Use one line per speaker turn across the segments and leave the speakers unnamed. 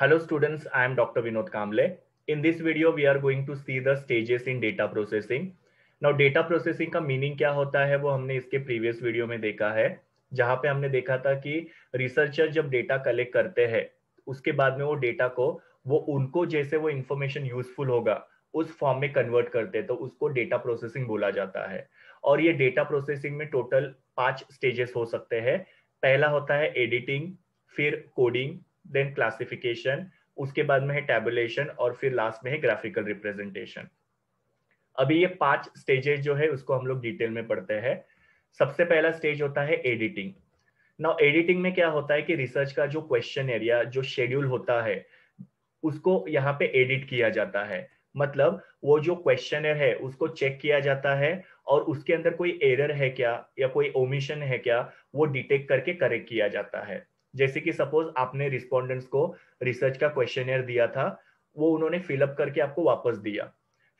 Hello students, I am Dr. Vinod Kamle. In this video, we are going to see the stages in data processing. Now, data processing का meaning क्या होता है वो हमने इसके previous video में देखा है जहाँ पे हमने देखा था कि researcher जब data collect करते हैं उसके बाद में वो data को वो उनको जैसे वो information useful होगा उस form में convert करते हैं तो उसको डेटा प्रोसेसिंग बोला जाता है और ये डेटा प्रोसेसिंग में टोटल पांच स्टेजेस हो सकते हैं पहला होता है एडिटिंग फिर कोडिंग देन क्लासिफिकेशन उसके बाद में है टेबुलेशन और फिर लास्ट में है ग्राफिकल रिप्रेजेंटेशन अभी ये पांच स्टेजेस जो है उसको हम लोग डिटेल में पढ़ते हैं सबसे पहला स्टेज होता है एडिटिंग नाउ एडिटिंग में क्या होता है कि रिसर्च का जो क्वेश्चन एरिया जो शेड्यूल होता है उसको यहाँ पे एडिट किया जाता है मतलब वो जो क्वेश्चन है उसको चेक किया जाता है और उसके अंदर कोई एरर है क्या या कोई ओमिशन है क्या वो डिटेक्ट करके करेक्ट किया जाता है जैसे कि सपोज आपने रिस्पोंडेंट्स को रिसर्च का क्वेश्चन दिया था वो उन्होंने फिलअप करके आपको वापस दिया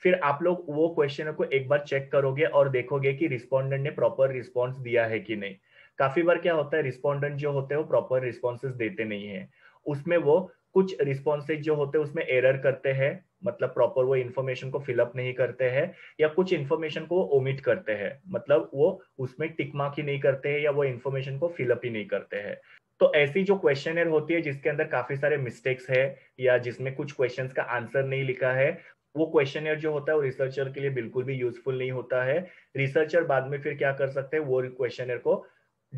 फिर आप लोग वो क्वेश्चन को एक बार चेक करोगे और देखोगे कि रिस्पोंडेंट ने प्रॉपर रिस्पॉन्स दिया है कि नहीं काफी बार क्या होता है रिस्पोंडेंट जो होते हैं वो प्रॉपर रिस्पॉन्सेज देते नहीं है उसमें वो कुछ रिस्पॉन्सेज जो होते हैं उसमें एरर करते हैं मतलब प्रॉपर वो इन्फॉर्मेशन को फिलअप नहीं करते हैं या कुछ इन्फॉर्मेशन को वो ओमिट करते हैं मतलब वो उसमें टिकमाक ही नहीं करते हैं या वो इन्फॉर्मेशन को फिलअप ही नहीं करते हैं तो ऐसी जो क्वेश्चन होती है जिसके अंदर काफी सारे मिस्टेक्स है या जिसमें कुछ क्वेश्चन का आंसर नहीं लिखा है वो क्वेश्चन जो होता है वो रिसर्चर के लिए बिल्कुल भी यूजफुल नहीं होता है रिसर्चर बाद में फिर क्या कर सकते हैं वो क्वेश्चन को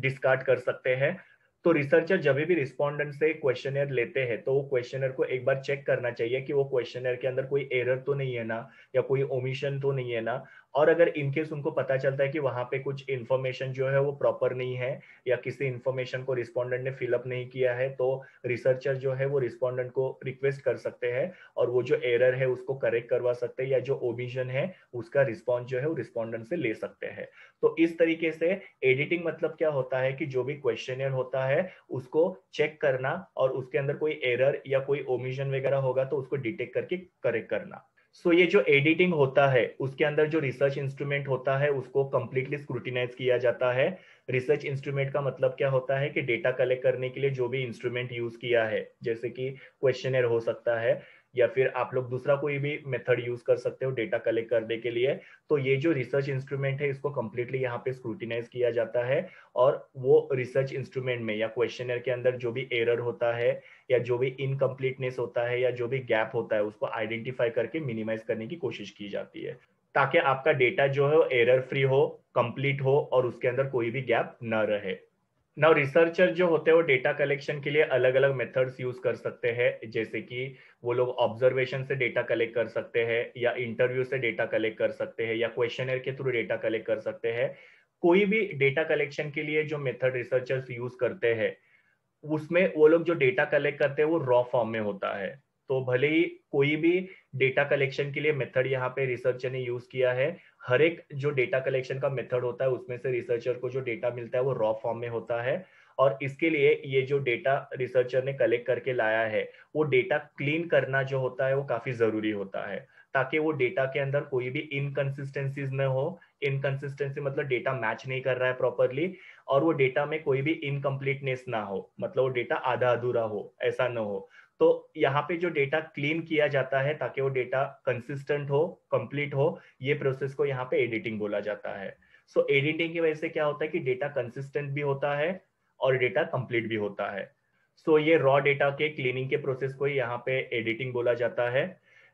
डिस्कार्ड कर सकते हैं तो रिसर्चर जब भी रिस्पॉन्डेंट से क्वेश्चन लेते हैं तो वो क्वेश्चन को एक बार चेक करना चाहिए कि वो क्वेश्चन के अंदर कोई एरर तो नहीं है ना या कोई ओमिशन तो नहीं है ना और अगर इनकेस उनको पता चलता है कि वहां पे कुछ इन्फॉर्मेशन जो है वो प्रॉपर नहीं है या किसी इन्फॉर्मेशन को रिस्पॉन्डेंट ने फिलअप नहीं किया है तो रिसर्चर जो है वो रिस्पॉन्डेंट को रिक्वेस्ट कर सकते हैं और वो जो एरर है उसको करेक्ट करवा सकते हैं या जो ओबिजन है उसका रिस्पॉन्स जो है वो रिस्पॉन्डेंट से ले सकते हैं तो इस तरीके से एडिटिंग मतलब क्या होता है कि जो भी क्वेश्चन होता है उसको चेक करना और उसके अंदर कोई एरर या कोई ओमिजन वगैरह होगा तो उसको डिटेक्ट करके करेक्ट करना सो so, ये जो एडिटिंग होता है उसके अंदर जो रिसर्च इंस्ट्रूमेंट होता है उसको कम्प्लीटली स्क्रूटिनाइज किया जाता है रिसर्च इंस्ट्रूमेंट का मतलब क्या होता है कि डेटा कलेक्ट करने के लिए जो भी इंस्ट्रूमेंट यूज किया है जैसे कि क्वेश्चनर हो सकता है या फिर आप लोग दूसरा कोई भी मेथड यूज कर सकते हो डेटा कलेक्ट करने के लिए तो ये जो रिसर्च इंस्ट्रूमेंट है इसको कम्प्लीटली यहाँ पे स्क्रूटिनाइज किया जाता है और वो रिसर्च इंस्ट्रूमेंट में या क्वेश्चन के अंदर जो भी एरर होता है या जो भी इनकम्प्लीटनेस होता है या जो भी गैप होता है उसको आइडेंटिफाई करके मिनिमाइज करने की कोशिश की जाती है ताकि आपका डेटा जो है एरर फ्री हो कंप्लीट हो और उसके अंदर कोई भी गैप न रहे नाउ रिसर्चर जो होते हैं वो डेटा कलेक्शन के लिए अलग अलग मेथड्स यूज कर सकते हैं जैसे कि वो लोग ऑब्जर्वेशन से डेटा कलेक्ट कर सकते हैं या इंटरव्यू से डेटा कलेक्ट कर सकते हैं या क्वेश्चन के थ्रू डेटा कलेक्ट कर सकते हैं कोई भी डेटा कलेक्शन के लिए जो मेथड रिसर्चर्स यूज करते हैं उसमें वो लोग जो डेटा कलेक्ट करते हैं वो रॉ फॉर्म में होता है तो भले ही कोई भी डेटा कलेक्शन के लिए मेथड यहाँ पे रिसर्चर ने यूज किया है हर एक जो डेटा कलेक्शन का मेथड होता है उसमें से रिसर्चर को जो डेटा मिलता है वो रॉ फॉर्म में होता है और इसके लिए ये जो डेटा रिसर्चर ने कलेक्ट करके लाया है वो डेटा क्लीन करना जो होता है वो काफी जरूरी होता है ताकि वो डेटा के अंदर कोई भी इनकन्सिस्टेंसीज न हो इनकन्सिस्टेंसी मतलब डेटा मैच नहीं कर रहा है प्रॉपरली और वो डेटा में कोई भी इनकम्प्लीटनेस ना हो मतलब वो डेटा आधा अधूरा हो ऐसा ना हो तो यहाँ पे जो डेटा क्लीन किया जाता है ताकि वो डेटा कंसिस्टेंट हो कंप्लीट हो ये प्रोसेस को यहाँ पे एडिटिंग बोला जाता है सो so, एडिटिंग की वजह से क्या होता है कि डेटा कंसिस्टेंट भी होता है और डेटा कंप्लीट भी होता है सो so, ये रॉ डेटा के क्लीनिंग के प्रोसेस को यहाँ पे एडिटिंग बोला जाता है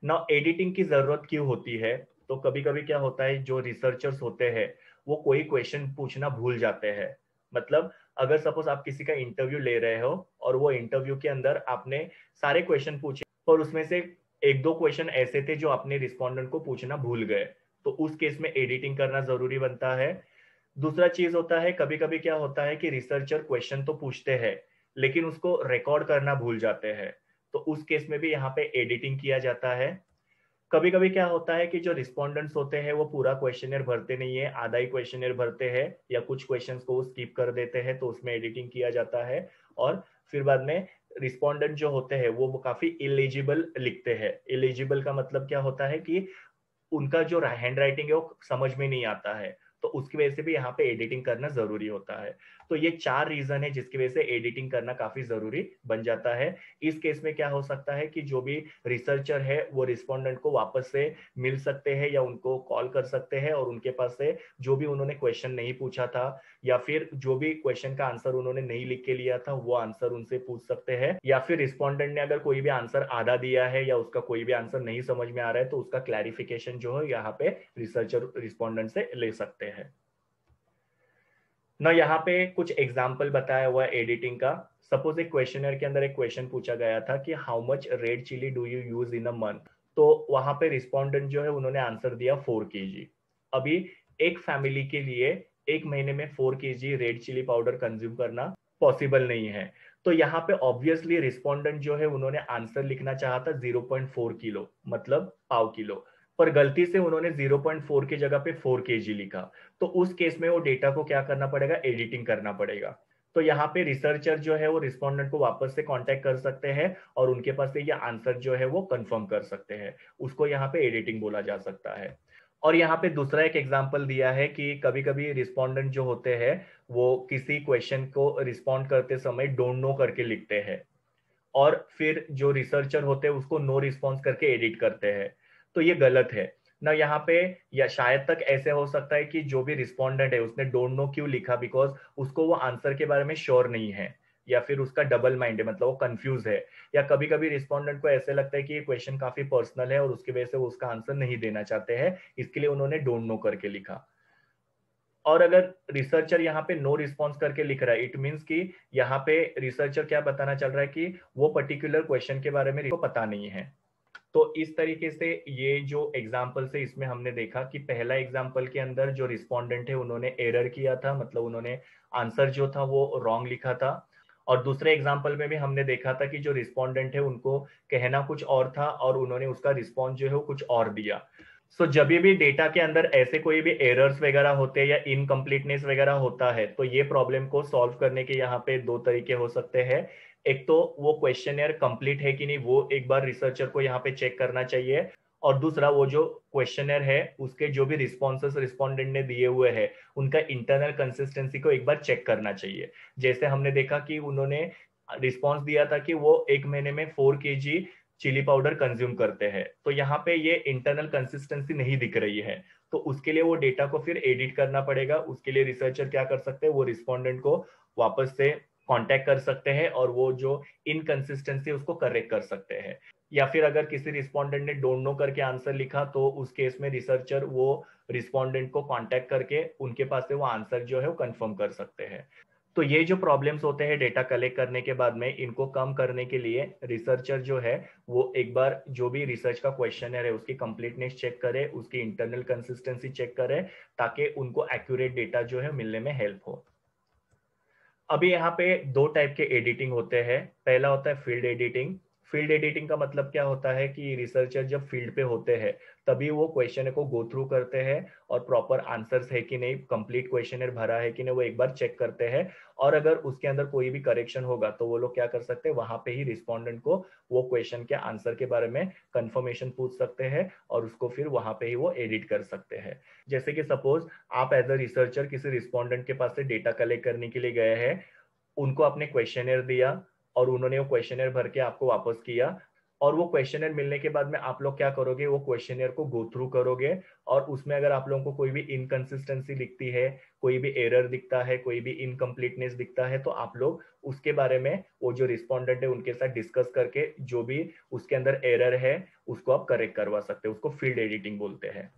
ना एडिटिंग की जरूरत क्यों होती है तो कभी कभी क्या होता है जो रिसर्चर्स होते हैं वो कोई क्वेश्चन पूछना भूल जाते हैं मतलब अगर सपोज आप किसी का इंटरव्यू ले रहे हो और वो इंटरव्यू के अंदर आपने सारे क्वेश्चन पूछे और उसमें से एक दो क्वेश्चन ऐसे थे जो अपने रिस्पॉन्डेंट को पूछना भूल गए तो उस केस में एडिटिंग करना जरूरी बनता है दूसरा चीज होता है कभी कभी क्या होता है कि रिसर्चर क्वेश्चन तो पूछते हैं लेकिन उसको रिकॉर्ड करना भूल जाते हैं तो उस केस में भी यहाँ पे एडिटिंग किया जाता है कभी कभी क्या होता है कि जो रिस्पोंडेंट्स होते हैं वो पूरा क्वेश्चन भरते नहीं है आधा ही क्वेश्चन भरते हैं या कुछ क्वेश्चन को स्किप कर देते हैं तो उसमें एडिटिंग किया जाता है और फिर बाद में रिस्पोंडेंट जो होते हैं वो काफी इलिजिबल लिखते हैं इलिजिबल का मतलब क्या होता है कि उनका जो हैंड राइटिंग है वो समझ में नहीं आता है तो उसकी वजह से भी यहाँ पे एडिटिंग करना जरूरी होता है तो ये चार रीजन है जिसकी वजह से एडिटिंग करना काफी जरूरी बन जाता है इस केस में क्या हो सकता है कि जो भी रिसर्चर है वो रिस्पोंडेंट को वापस से मिल सकते हैं या उनको कॉल कर सकते हैं और उनके पास से जो भी उन्होंने क्वेश्चन नहीं पूछा था या फिर जो भी क्वेश्चन का आंसर उन्होंने नहीं लिख के लिया था वो आंसर उनसे पूछ सकते हैं या फिर रिस्पोंडेंट ने अगर कोई भी आंसर आधा दिया है या उसका कोई भी आंसर नहीं समझ में आ रहा है तो उसका क्लैरिफिकेशन जो है यहाँ पे रिसर्चर रिस्पोंडेंट से ले सकते हैं ना यहाँ पे कुछ एग्जाम्पल बताया हुआ है एडिटिंग का सपोज एक क्वेश्चनर के अंदर एक क्वेश्चन पूछा गया था कि how much red chilli do you use in a month तो वहां पे रिस्पॉन्डेंट जो है उन्होंने आंसर दिया फोर के अभी एक फैमिली के लिए एक महीने में फोर के रेड चिली पाउडर कंज्यूम करना पॉसिबल नहीं है तो यहाँ पे ऑब्वियसली रिस्पॉन्डेंट जो है उन्होंने आंसर लिखना चाहा था फोर किलो मतलब पाव किलो पर गलती से उन्होंने 0.4 की जगह पे 4 के लिखा तो उस केस में वो डेटा को क्या करना पड़ेगा एडिटिंग करना पड़ेगा तो यहाँ पे रिसर्चर जो है वो रिस्पोंडेंट को वापस से कांटेक्ट कर सकते हैं और उनके पास से ये आंसर जो है वो कंफर्म कर सकते हैं उसको यहाँ पे एडिटिंग बोला जा सकता है और यहाँ पे दूसरा एक एग्जाम्पल दिया है कि कभी कभी रिस्पोंडेंट जो होते हैं वो किसी क्वेश्चन को रिस्पॉन्ड करते समय डोंट नो करके लिखते हैं और फिर जो रिसर्चर होते हैं उसको नो रिस्पॉन्स करके एडिट करते हैं तो ये गलत है ना यहाँ पे या शायद तक ऐसे हो सकता है कि जो भी रिस्पॉन्डेंट है उसने डोंट नो क्यों लिखा बिकॉज उसको वो आंसर के बारे में श्योर नहीं है या फिर उसका डबल माइंड है मतलब वो कंफ्यूज है या कभी कभी रिस्पॉन्डेंट को ऐसे लगता है कि ये क्वेश्चन काफी पर्सनल है और उसकी वजह से वो उसका आंसर नहीं देना चाहते हैं इसके लिए उन्होंने डोंट नो करके लिखा और अगर रिसर्चर यहाँ पे नो रिस्पॉन्स करके लिख रहा है इट मीन्स कि यहाँ पे रिसर्चर क्या बताना चल रहा है कि वो पर्टिकुलर क्वेश्चन के बारे में पता नहीं है तो इस तरीके से ये जो एग्जाम्पल से इसमें हमने देखा कि पहला एग्जाम्पल के अंदर जो रिस्पॉन्डेंट है उन्होंने एरर किया था मतलब उन्होंने आंसर जो था वो रॉन्ग लिखा था और दूसरे एग्जाम्पल में भी हमने देखा था कि जो रिस्पॉन्डेंट है उनको कहना कुछ और था और उन्होंने उसका रिस्पॉन्स जो है वो कुछ और दिया सो so, जब भी डेटा के अंदर ऐसे कोई भी एरर्स वगैरह होते हैं या इनकम्प्लीटनेस वगैरह होता है तो ये प्रॉब्लम को सॉल्व करने के यहाँ पे दो तरीके हो सकते हैं एक तो वो क्वेश्चन कंप्लीट है कि नहीं वो एक बार रिसर्चर को यहाँ पे चेक करना चाहिए और दूसरा वो जो क्वेश्चन है उसके जो भी रिस्पॉन्स रिस्पॉन्डेंट ने दिए हुए हैं उनका इंटरनल कंसिस्टेंसी को एक बार चेक करना चाहिए जैसे हमने देखा कि उन्होंने रिस्पॉन्स दिया था कि वो एक महीने में फोर के जी चिली पाउडर कंज्यूम करते हैं तो यहाँ पे ये इंटरनल कंसिस्टेंसी नहीं दिख रही है तो उसके लिए वो डेटा को फिर एडिट करना पड़ेगा उसके लिए रिसर्चर क्या कर सकते हैं वो रिस्पॉन्डेंट को वापस से कांटेक्ट कर सकते हैं और वो जो इनकन्सिस्टेंसी उसको करेक्ट कर सकते हैं या फिर अगर किसी रिस्पोंडेंट ने डोंट नो करके आंसर लिखा तो उस केस में रिसर्चर वो रिस्पोंडेंट को कांटेक्ट करके उनके पास से वो आंसर जो है वो कंफर्म कर सकते हैं तो ये जो प्रॉब्लम्स होते हैं डेटा कलेक्ट करने के बाद में इनको कम करने के लिए रिसर्चर जो है वो एक बार जो भी रिसर्च का क्वेश्चन है उसकी कंप्लीटनेस चेक करे उसकी इंटरनल कंसिस्टेंसी चेक करे ताकि उनको एक्यूरेट डेटा जो है मिलने में हेल्प हो अभी यहाँ पे दो टाइप के एडिटिंग होते हैं पहला होता है फील्ड एडिटिंग फील्ड एडिटिंग का मतलब क्या होता है कि रिसर्चर जब फील्ड पे होते हैं तभी वो क्वेश्चन को गो थ्रू करते हैं और प्रॉपर आंसर्स है कि नहीं कंप्लीट क्वेश्चन भरा है कि नहीं वो एक बार चेक करते हैं और अगर उसके अंदर कोई भी करेक्शन होगा तो वो लोग क्या कर सकते हैं वहां पे ही रिस्पॉन्डेंट को वो क्वेश्चन के आंसर के बारे में कंफर्मेशन पूछ सकते हैं और उसको फिर वहां पे ही वो एडिट कर सकते हैं जैसे कि सपोज आप एज अ रिसर्चर किसी रिस्पॉन्डेंट के पास से डेटा कलेक्ट करने के लिए गए हैं उनको आपने क्वेश्चन दिया और उन्होंने वो क्वेश्चन भर के आपको वापस किया और वो क्वेश्चन मिलने के बाद में आप लोग क्या करोगे वो क्वेश्चन को गो थ्रू करोगे और उसमें अगर आप लोगों को कोई भी इनकन्सिस्टेंसी दिखती है कोई भी एरर दिखता है कोई भी इनकम्प्लीटनेस दिखता है तो आप लोग उसके बारे में वो जो रिस्पॉन्डेंट है उनके साथ डिस्कस करके जो भी उसके अंदर एरर है उसको आप करेक्ट करवा सकते हैं उसको फील्ड एडिटिंग बोलते हैं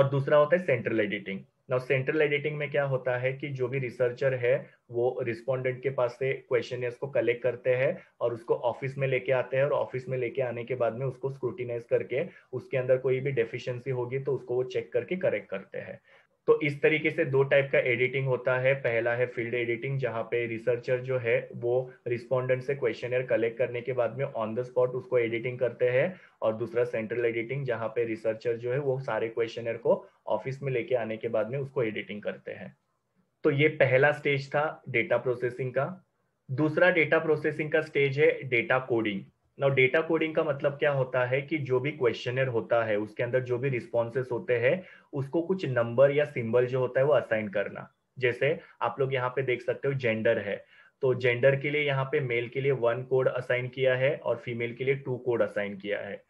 और दूसरा होता है central editing now central editing में क्या होता है कि जो भी रिसर्चर है वो रिस्पोंडेंट के पास से क्वेश्चन को कलेक्ट करते हैं और उसको ऑफिस में लेके आते हैं और ऑफिस में लेके आने के बाद में उसको स्क्रूटिनाइज करके उसके अंदर कोई भी डेफिशिएंसी होगी तो उसको वो चेक करके करेक्ट करते हैं तो इस तरीके से दो टाइप का एडिटिंग होता है पहला है फील्ड एडिटिंग जहां पे रिसर्चर जो है वो रिस्पोंडेंट से क्वेश्चन कलेक्ट करने के बाद में ऑन द स्पॉट उसको एडिटिंग करते हैं और दूसरा सेंट्रल एडिटिंग जहां पे रिसर्चर जो है वो सारे क्वेश्चन को ऑफिस में लेके आने के बाद में उसको एडिटिंग करते हैं तो ये पहला स्टेज था डेटा प्रोसेसिंग का दूसरा डेटा प्रोसेसिंग का स्टेज है data coding now data coding का मतलब क्या होता है कि जो भी क्वेश्चनर होता है उसके अंदर जो भी रिस्पॉन्सेस होते हैं उसको कुछ नंबर या सिंबल जो होता है वो असाइन करना जैसे आप लोग यहाँ पे देख सकते हो जेंडर है तो जेंडर के लिए यहाँ पे मेल के लिए वन कोड असाइन किया है और फीमेल के लिए टू कोड असाइन किया है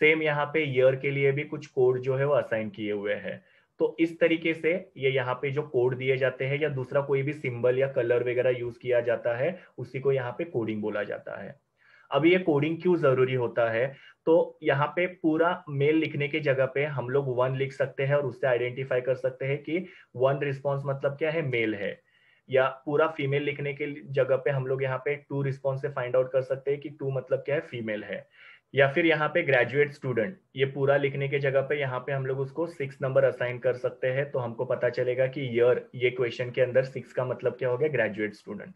सेम यहाँ पे ईयर के लिए भी कुछ कोड जो है वो असाइन किए हुए हैं तो इस तरीके से ये यहाँ पे जो कोड दिए जाते हैं या दूसरा कोई भी सिंबल या कलर वगैरह यूज किया जाता है उसी को यहाँ पे कोडिंग बोला जाता है अब ये कोडिंग क्यों जरूरी होता है तो यहाँ पे पूरा मेल लिखने की जगह पे हम लोग वन लिख सकते हैं और उससे आइडेंटिफाई कर सकते हैं कि वन रिस्पॉन्स मतलब क्या है मेल है या पूरा फीमेल लिखने के जगह पे हम लोग यहाँ पे टू रिस्पॉन्स से फाइंड आउट कर सकते हैं कि टू मतलब क्या है फीमेल है या फिर यहाँ पे ग्रेजुएट स्टूडेंट ये पूरा लिखने के जगह पे यहाँ पे हम लोग उसको सिक्स नंबर असाइन कर सकते हैं तो हमको पता चलेगा कि ईयर ये क्वेश्चन के अंदर सिक्स का मतलब क्या हो गया ग्रेजुएट स्टूडेंट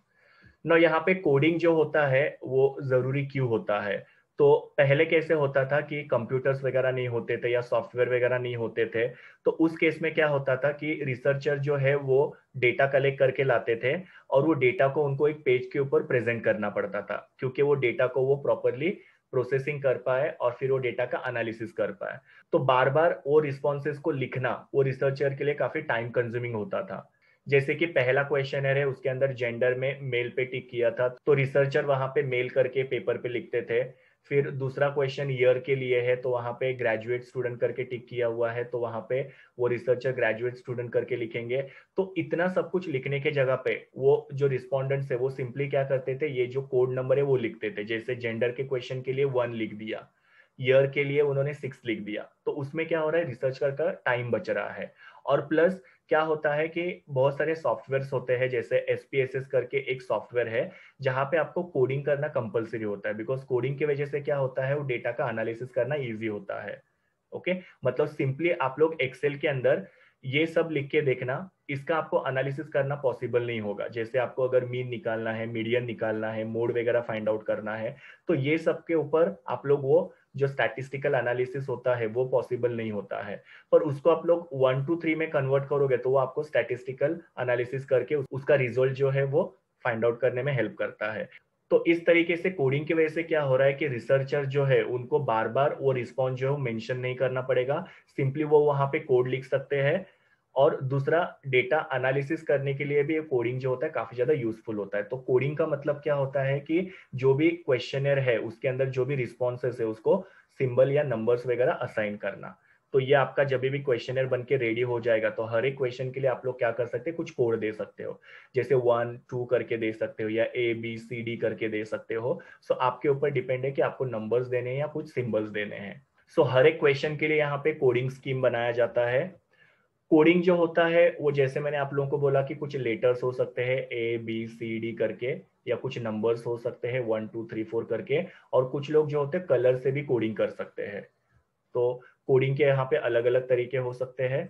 ना यहाँ पे कोडिंग जो होता है वो जरूरी क्यों होता है तो पहले कैसे होता था कि कंप्यूटर्स वगैरह नहीं होते थे या सॉफ्टवेयर वगैरह नहीं होते थे तो उस केस में क्या होता था कि रिसर्चर जो है वो डेटा कलेक्ट करके लाते थे और वो डेटा को उनको एक पेज के ऊपर प्रेजेंट करना पड़ता था क्योंकि वो डेटा को वो प्रॉपरली प्रोसेसिंग कर पाए और फिर वो डेटा का एनालिसिस कर पाए तो बार बार वो रिस्पॉन्सेज को लिखना वो रिसर्चर के लिए काफी टाइम कंज्यूमिंग होता था जैसे कि पहला क्वेश्चन है उसके अंदर जेंडर में मेल पे टिक किया था तो रिसर्चर वहां पे मेल करके पेपर पे लिखते थे फिर दूसरा क्वेश्चन ईयर के लिए है तो वहां पे ग्रेजुएट स्टूडेंट करके टिक किया हुआ है तो वहां पे वो रिसर्चर ग्रेजुएट स्टूडेंट करके लिखेंगे तो इतना सब कुछ लिखने के जगह पे वो जो रिस्पॉन्डेंट्स है वो सिंपली क्या करते थे ये जो कोड नंबर है वो लिखते थे जैसे जेंडर के क्वेश्चन के लिए वन लिख दिया ईयर के लिए उन्होंने सिक्स लिख दिया तो उसमें क्या हो रहा है रिसर्च का टाइम बच रहा है और प्लस क्या होता है कि बहुत सारे सॉफ्टवेयर होते हैं जैसे एस करके एक सॉफ्टवेयर है जहां पे आपको कोडिंग करना कंपलसरी होता है बिकॉज कोडिंग की वजह से क्या होता है वो डेटा का एनालिसिस करना ईजी होता है ओके okay? मतलब सिंपली आप लोग एक्सेल के अंदर ये सब लिख के देखना इसका आपको एनालिसिस करना पॉसिबल नहीं होगा जैसे आपको अगर मीन निकालना है मीडियम निकालना है मोड वगैरह फाइंड आउट करना है तो ये सब के ऊपर आप लोग वो जो स्टैटिस्टिकल एनालिसिस होता है वो पॉसिबल नहीं होता है पर उसको आप लोग वन टू थ्री में कन्वर्ट करोगे तो वो आपको स्टैटिस्टिकल एनालिसिस करके उसका रिजल्ट जो है वो फाइंड आउट करने में हेल्प करता है तो इस तरीके से कोडिंग की वजह से क्या हो रहा है कि रिसर्चर जो है उनको बार बार वो रिस्पॉन्स जो है मेंशन नहीं करना पड़ेगा सिंपली वो वहां पे कोड लिख सकते हैं और दूसरा डेटा एनालिसिस करने के लिए भी ये कोडिंग जो होता है काफी ज्यादा यूजफुल होता है तो कोडिंग का मतलब क्या होता है कि जो भी क्वेश्चनर है उसके अंदर जो भी रिस्पॉन्सेस है उसको सिंबल या नंबर्स वगैरह असाइन करना तो ये आपका जब भी क्वेश्चनर बन के रेडी हो जाएगा तो हर एक क्वेश्चन के लिए आप लोग क्या कर सकते हैं कुछ कोड दे सकते हो जैसे वन टू करके दे सकते हो या ए बी सी डी करके दे सकते हो सो so आपके ऊपर डिपेंड है कि आपको नंबर्स देने हैं या कुछ सिंबल्स देने हैं सो so हर एक क्वेश्चन के लिए यहाँ पे कोडिंग स्कीम बनाया जाता है कोडिंग जो होता है वो जैसे मैंने आप लोगों को बोला कि कुछ लेटर्स हो सकते हैं ए बी सी डी करके या कुछ नंबर्स हो सकते हैं वन टू थ्री फोर करके और कुछ लोग जो होते हैं कलर से भी कोडिंग कर सकते हैं तो कोडिंग के यहाँ पे अलग अलग तरीके हो सकते हैं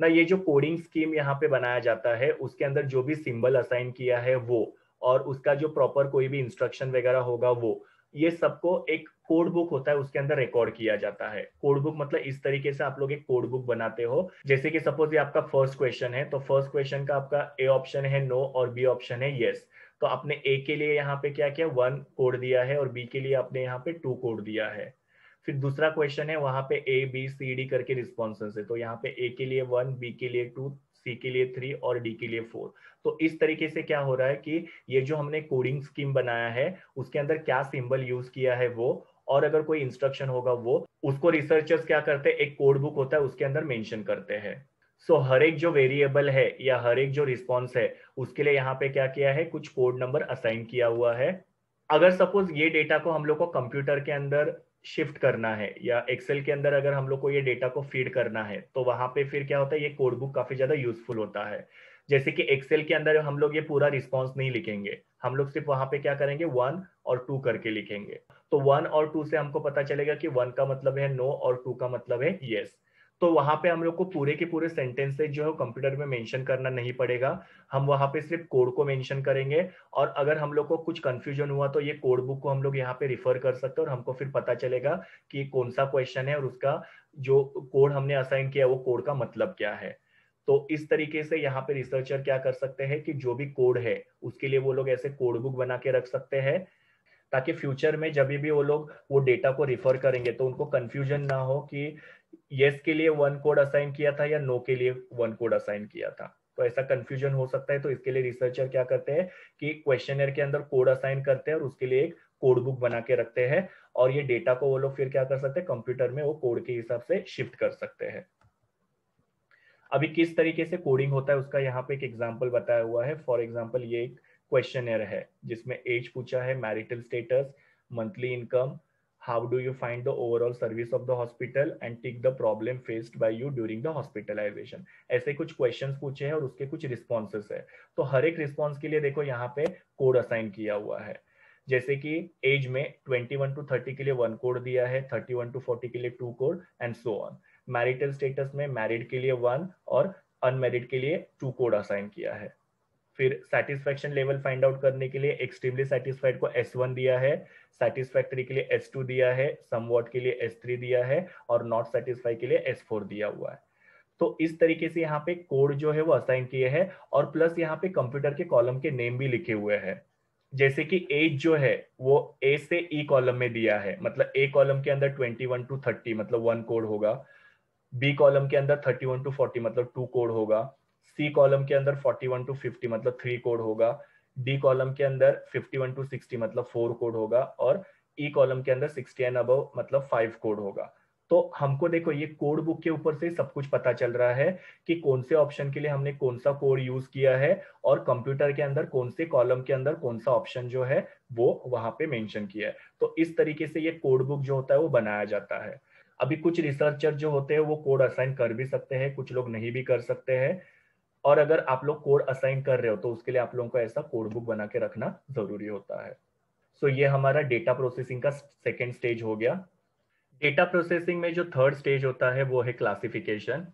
ना ये जो कोडिंग स्कीम यहाँ पे बनाया जाता है उसके अंदर जो भी सिंबल असाइन किया है वो और उसका जो प्रॉपर कोई भी इंस्ट्रक्शन वगैरह होगा वो ये सबको एक कोड बुक होता है उसके अंदर रिकॉर्ड किया जाता है कोड बुक मतलब इस तरीके से आप लोग एक कोड बुक बनाते हो जैसे कि सपोज ये आपका फर्स्ट क्वेश्चन है तो फर्स्ट क्वेश्चन का आपका ए ऑप्शन है नो और बी ऑप्शन है येस तो आपने ए के लिए यहाँ पे क्या किया वन कोड दिया है और बी के लिए आपने यहाँ पे टू कोड दिया है फिर दूसरा क्वेश्चन है वहां पे ए बी सी डी करके रिस्पॉन्स है तो यहाँ पे ए के लिए वन बी के लिए टू सी के लिए थ्री और डी के लिए फोर तो इस तरीके से क्या हो रहा है कि ये जो हमने कोडिंग स्कीम बनाया है उसके अंदर क्या सिंबल यूज किया है वो और अगर कोई इंस्ट्रक्शन होगा वो उसको रिसर्चर्स क्या करते हैं एक कोड बुक होता है उसके अंदर मेंशन करते हैं सो so, हर एक जो वेरिएबल है या हर एक जो रिस्पॉन्स है उसके लिए यहाँ पे क्या किया है कुछ कोड नंबर असाइन किया हुआ है अगर सपोज ये डेटा को हम लोग को कंप्यूटर के अंदर शिफ्ट करना है या एक्सेल के अंदर अगर हम लोग को ये डेटा को फीड करना है तो वहां पे फिर क्या होता है ये कोड बुक काफी ज्यादा यूजफुल होता है जैसे कि एक्सेल के अंदर हम लोग ये पूरा रिस्पॉन्स नहीं लिखेंगे हम लोग सिर्फ वहां पे क्या करेंगे वन और टू करके लिखेंगे तो वन और टू से हमको पता चलेगा कि वन का मतलब है नो और टू का मतलब है येस yes. तो वहां पे हम लोग को पूरे के पूरे सेंटेंसेज जो है कंप्यूटर में मेंशन करना नहीं पड़ेगा हम वहां पे सिर्फ कोड को मेंशन करेंगे और अगर हम लोग को कुछ कंफ्यूजन हुआ तो ये कोड बुक को हम लोग यहाँ पे रिफर कर सकते हैं और हमको फिर पता चलेगा कि कौन सा क्वेश्चन है और उसका जो कोड हमने असाइन किया वो कोड का मतलब क्या है तो इस तरीके से यहाँ पे रिसर्चर क्या कर सकते हैं कि जो भी कोड है उसके लिए वो लोग ऐसे कोड बुक बना के रख सकते हैं ताकि फ्यूचर में जब भी वो लोग वो डेटा को रिफर करेंगे तो उनको कंफ्यूजन ना हो कि येस के लिए वन कोड असाइन किया था या नो के लिए वन कोड असाइन किया था तो ऐसा कंफ्यूजन हो सकता है तो इसके लिए रिसर्चर क्या करते हैं कि क्वेश्चन के अंदर कोड असाइन करते हैं और उसके लिए एक कोड बुक बना के रखते हैं और ये डेटा को वो लोग फिर क्या कर सकते हैं कंप्यूटर में वो कोड के हिसाब से शिफ्ट कर सकते हैं अभी किस तरीके से कोडिंग होता है उसका यहाँ पे एक एग्जाम्पल बताया हुआ है फॉर एग्जाम्पल ये एक क्वेश्चन है जिसमें एज पूछा है marital status monthly income how do you find the overall service of the hospital and tick the problem faced by you during the hospitalization ऐसे कुछ questions पूछे हैं और उसके कुछ responses है तो हर एक response के लिए देखो यहाँ पे code assign किया हुआ है जैसे कि एज में 21 टू 30 के लिए वन कोड दिया है 31 टू 40 के लिए two code and so on marital status में मैरिड के लिए वन और अनमेरिड के लिए टू कोड असाइन किया है फिर सेटिस्फेक्शन लेवल फाइंड आउट करने के लिए एक्सट्रीमली सेटिस्फाइड को एस वन दिया है सेटिस्फैक्ट्री के लिए एस टू दिया है समवॉट के लिए एस थ्री दिया है और नॉट सेटिस्फाई के लिए एस फोर दिया हुआ है तो इस तरीके से यहाँ पे कोड जो है वो असाइन किए हैं और प्लस यहाँ पे कंप्यूटर के कॉलम के नेम भी लिखे हुए हैं जैसे कि एज जो है वो ए से ई e कॉलम में दिया है मतलब ए कॉलम के अंदर ट्वेंटी वन टू थर्टी मतलब वन कोड होगा बी कॉलम के अंदर थर्टी वन टू फोर्टी मतलब टू कोड होगा सी कॉलम के अंदर फोर्टी वन टू फिफ्टी मतलब थ्री कोड होगा डी कॉलम के अंदर 51 टू 60 मतलब फोर कोड होगा और ई e कॉलम के अंदर 60 एंड अबव मतलब फाइव कोड होगा तो हमको देखो ये कोड बुक के ऊपर से सब कुछ पता चल रहा है कि कौन से ऑप्शन के लिए हमने कौन सा कोड यूज किया है और कंप्यूटर के अंदर कौन से कॉलम के अंदर कौन सा ऑप्शन जो है वो वहां पे मेंशन किया है तो इस तरीके से ये कोड बुक जो होता है वो बनाया जाता है अभी कुछ रिसर्चर जो होते हैं वो कोड असाइन कर भी सकते हैं कुछ लोग नहीं भी कर सकते हैं और अगर आप लोग कोड असाइन कर रहे हो तो उसके लिए आप लोगों को ऐसा कोड बुक बना के रखना जरूरी होता है सो so ये हमारा डेटा प्रोसेसिंग का सेकेंड स्टेज हो गया डेटा प्रोसेसिंग में जो थर्ड स्टेज होता है वो है क्लासिफिकेशन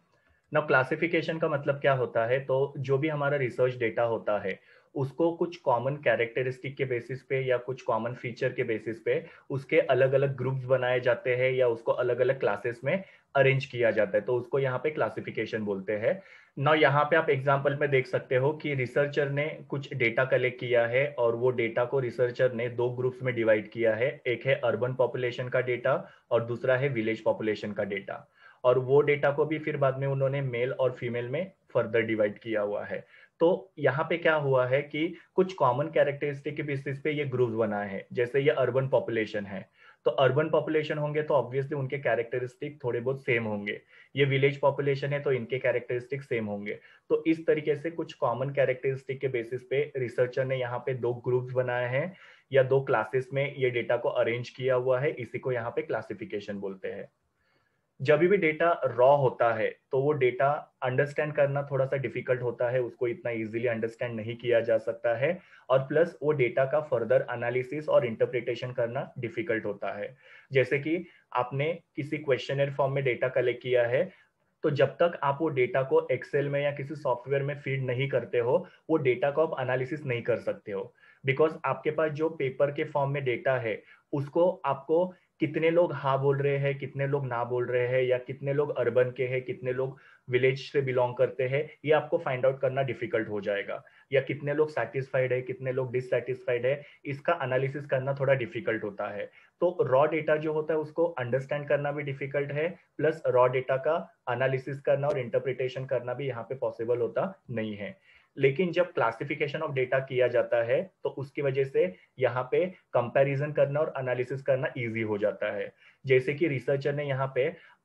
ना क्लासिफिकेशन का मतलब क्या होता है तो जो भी हमारा रिसर्च डेटा होता है उसको कुछ कॉमन कैरेक्टरिस्टिक के बेसिस पे या कुछ कॉमन फीचर के बेसिस पे उसके अलग अलग ग्रुप्स बनाए जाते हैं या उसको अलग अलग क्लासेस में अरेंज किया जाता है तो उसको यहाँ पे क्लासिफिकेशन बोलते हैं ना यहाँ पे आप एग्जाम्पल में देख सकते हो कि रिसर्चर ने कुछ डेटा कलेक्ट किया है और वो डेटा को रिसर्चर ने दो ग्रुप्स में डिवाइड किया है एक है अर्बन पॉपुलेशन का डेटा और दूसरा है विलेज पॉपुलेशन का डेटा और वो डेटा को भी फिर बाद में उन्होंने मेल और फीमेल में फर्दर डिवाइड किया हुआ है तो यहाँ पे क्या हुआ है कि कुछ कॉमन कैरेक्टरिस्टिक के बेसिस पे ये ग्रुप्स बनाए हैं जैसे ये अर्बन पॉपुलेशन है तो अर्बन पॉपुलेशन होंगे तो ऑब्वियसली उनके कैरेक्टरिस्टिक थोड़े बहुत सेम होंगे ये विलेज पॉपुलेशन है तो इनके कैरेक्टरिस्टिक सेम होंगे तो इस तरीके से कुछ कॉमन कैरेक्टरिस्टिक के बेसिस पे रिसर्चर ने यहाँ पे दो ग्रुप बनाए हैं या दो क्लासेस में ये डेटा को अरेंज किया हुआ है इसी को यहाँ पे क्लासिफिकेशन बोलते हैं जब भी डेटा रॉ होता है तो वो डेटा अंडरस्टैंड करना थोड़ा सा डिफिकल्ट होता है उसको इतना इजीली अंडरस्टैंड नहीं किया जा सकता है और प्लस वो डेटा का फर्दर एनालिसिस और इंटरप्रिटेशन करना डिफिकल्ट होता है जैसे कि आपने किसी क्वेश्चन फॉर्म में डेटा कलेक्ट किया है तो जब तक आप वो डेटा को एक्सेल में या किसी सॉफ्टवेयर में फीड नहीं करते हो वो डेटा को आप एनालिसिस नहीं कर सकते हो बिकॉज आपके पास जो पेपर के फॉर्म में डेटा है उसको आपको कितने लोग हाँ बोल रहे हैं कितने लोग ना बोल रहे हैं या कितने लोग अर्बन के हैं कितने लोग विलेज से बिलोंग करते हैं ये आपको फाइंड आउट करना डिफिकल्ट हो जाएगा या कितने लोग सेटिस्फाइड है कितने लोग डिससेटिस्फाइड है इसका एनालिसिस करना थोड़ा डिफिकल्ट होता है तो रॉ डेटा जो होता है उसको अंडरस्टैंड करना भी डिफिकल्ट है प्लस रॉ डेटा का एनालिसिस करना और इंटरप्रिटेशन करना भी यहाँ पे पॉसिबल होता नहीं है लेकिन जब क्लासिफिकेशन ऑफ डेटा किया जाता है तो उसकी वजह से यहाँ पे कंपैरिजन करना और एनालिसिस करना इजी हो जाता है जैसे कि रिसर्चर ने यहाँ पे